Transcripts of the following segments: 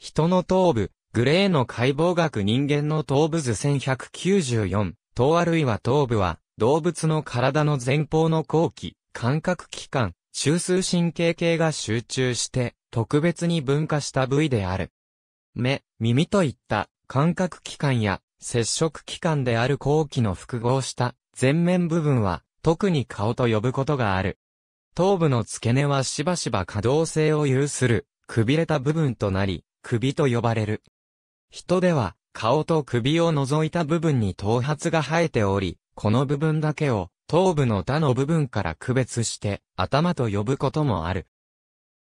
人の頭部、グレーの解剖学人間の頭部図1194、頭あるいは頭部は、動物の体の前方の後期、感覚器官、中枢神経系が集中して、特別に分化した部位である。目、耳といった感覚器官や接触器官である後期の複合した前面部分は特に顔と呼ぶことがある。頭部の付け根はしばしば可動性を有する、くびれた部分となり、首と呼ばれる。人では、顔と首を除いた部分に頭髪が生えており、この部分だけを頭部の他の部分から区別して頭と呼ぶこともある。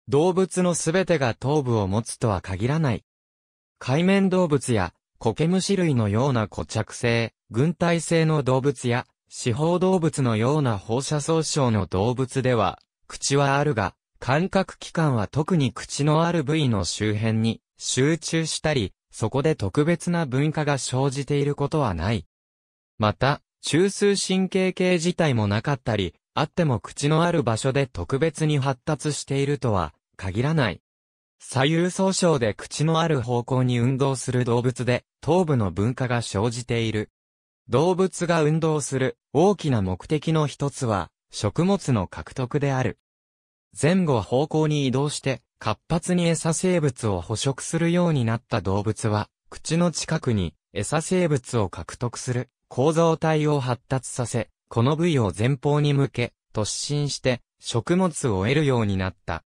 動物のすべてが頭部を持つとは限らない。海面動物や苔虫類のような固着性、軍隊性の動物や四方動物のような放射総称の動物では、口はあるが、感覚器官は特に口のある部位の周辺に集中したり、そこで特別な文化が生じていることはない。また、中枢神経系自体もなかったり、あっても口のある場所で特別に発達しているとは限らない。左右総称で口のある方向に運動する動物で、頭部の文化が生じている。動物が運動する大きな目的の一つは、食物の獲得である。前後方向に移動して、活発に餌生物を捕食するようになった動物は、口の近くに餌生物を獲得する構造体を発達させ、この部位を前方に向け、突進して食物を得るようになった。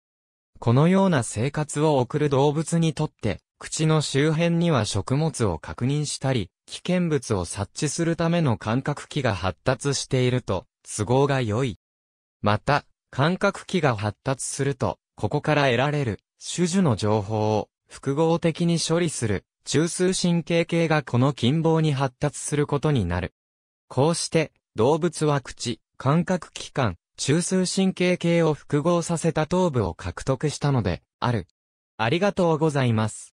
このような生活を送る動物にとって、口の周辺には食物を確認したり、危険物を察知するための感覚器が発達していると、都合が良い。また、感覚器が発達すると、ここから得られる、種々の情報を、複合的に処理する、中枢神経系がこの近傍に発達することになる。こうして、動物は口、感覚器官、中枢神経系を複合させた頭部を獲得したので、ある。ありがとうございます。